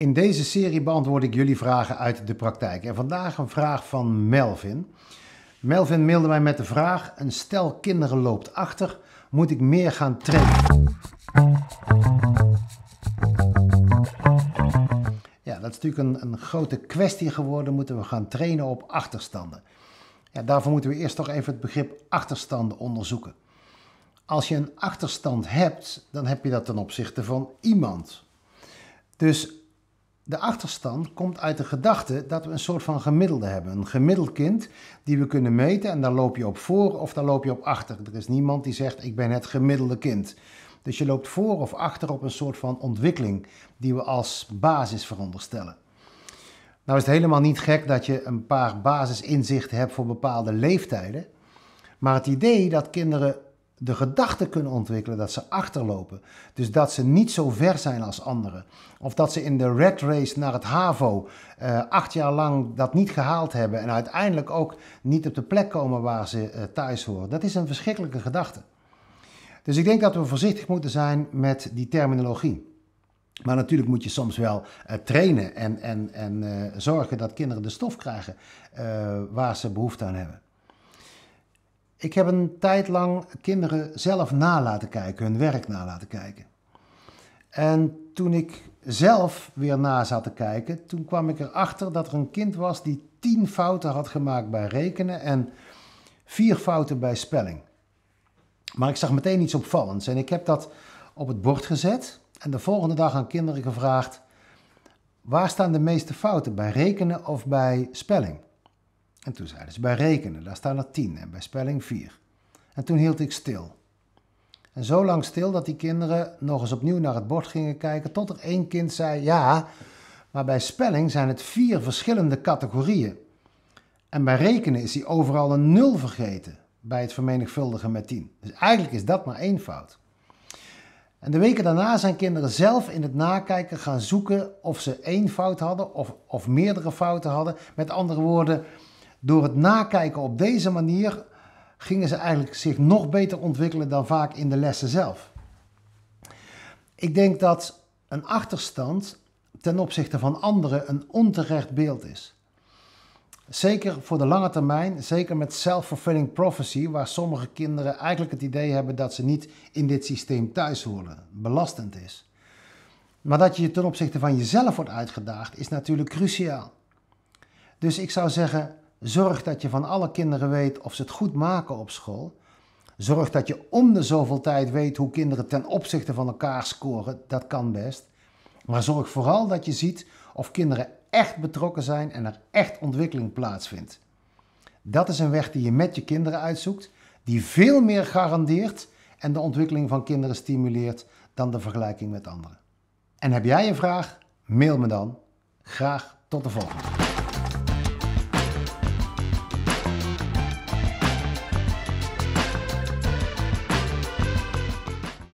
In deze serie beantwoord ik jullie vragen uit de praktijk. En vandaag een vraag van Melvin. Melvin mailde mij met de vraag: Een stel kinderen loopt achter, moet ik meer gaan trainen? Ja, dat is natuurlijk een, een grote kwestie geworden. Moeten we gaan trainen op achterstanden? Ja, daarvoor moeten we eerst toch even het begrip achterstanden onderzoeken. Als je een achterstand hebt, dan heb je dat ten opzichte van iemand. Dus de achterstand komt uit de gedachte dat we een soort van gemiddelde hebben. Een gemiddeld kind die we kunnen meten en daar loop je op voor of daar loop je op achter. Er is niemand die zegt ik ben het gemiddelde kind. Dus je loopt voor of achter op een soort van ontwikkeling die we als basis veronderstellen. Nou is het helemaal niet gek dat je een paar basisinzichten hebt voor bepaalde leeftijden. Maar het idee dat kinderen de gedachte kunnen ontwikkelen dat ze achterlopen. Dus dat ze niet zo ver zijn als anderen. Of dat ze in de red race naar het HAVO eh, acht jaar lang dat niet gehaald hebben en uiteindelijk ook niet op de plek komen waar ze eh, thuis horen. Dat is een verschrikkelijke gedachte. Dus ik denk dat we voorzichtig moeten zijn met die terminologie. Maar natuurlijk moet je soms wel eh, trainen en, en, en eh, zorgen dat kinderen de stof krijgen waar ze behoefte aan hebben. Ik heb een tijd lang kinderen zelf na laten kijken, hun werk na laten kijken. En toen ik zelf weer na zat te kijken, toen kwam ik erachter dat er een kind was die tien fouten had gemaakt bij rekenen en vier fouten bij spelling. Maar ik zag meteen iets opvallends en ik heb dat op het bord gezet en de volgende dag aan kinderen gevraagd: waar staan de meeste fouten bij rekenen of bij spelling? En toen zeiden ze bij rekenen, daar staan er tien en bij spelling vier. En toen hield ik stil. En zo lang stil dat die kinderen nog eens opnieuw naar het bord gingen kijken, tot er één kind zei: Ja, maar bij spelling zijn het vier verschillende categorieën. En bij rekenen is hij overal een nul vergeten bij het vermenigvuldigen met 10. Dus eigenlijk is dat maar één fout. En de weken daarna zijn kinderen zelf in het nakijken gaan zoeken of ze één fout hadden of, of meerdere fouten hadden. Met andere woorden, door het nakijken op deze manier gingen ze eigenlijk zich nog beter ontwikkelen dan vaak in de lessen zelf. Ik denk dat een achterstand ten opzichte van anderen een onterecht beeld is. Zeker voor de lange termijn, zeker met self-fulfilling prophecy, waar sommige kinderen eigenlijk het idee hebben dat ze niet in dit systeem thuis horen, belastend is. Maar dat je je ten opzichte van jezelf wordt uitgedaagd, is natuurlijk cruciaal. Dus ik zou zeggen, Zorg dat je van alle kinderen weet of ze het goed maken op school. Zorg dat je om de zoveel tijd weet hoe kinderen ten opzichte van elkaar scoren. Dat kan best. Maar zorg vooral dat je ziet of kinderen echt betrokken zijn en er echt ontwikkeling plaatsvindt. Dat is een weg die je met je kinderen uitzoekt, die veel meer garandeert en de ontwikkeling van kinderen stimuleert dan de vergelijking met anderen. En heb jij een vraag? Mail me dan. Graag tot de volgende.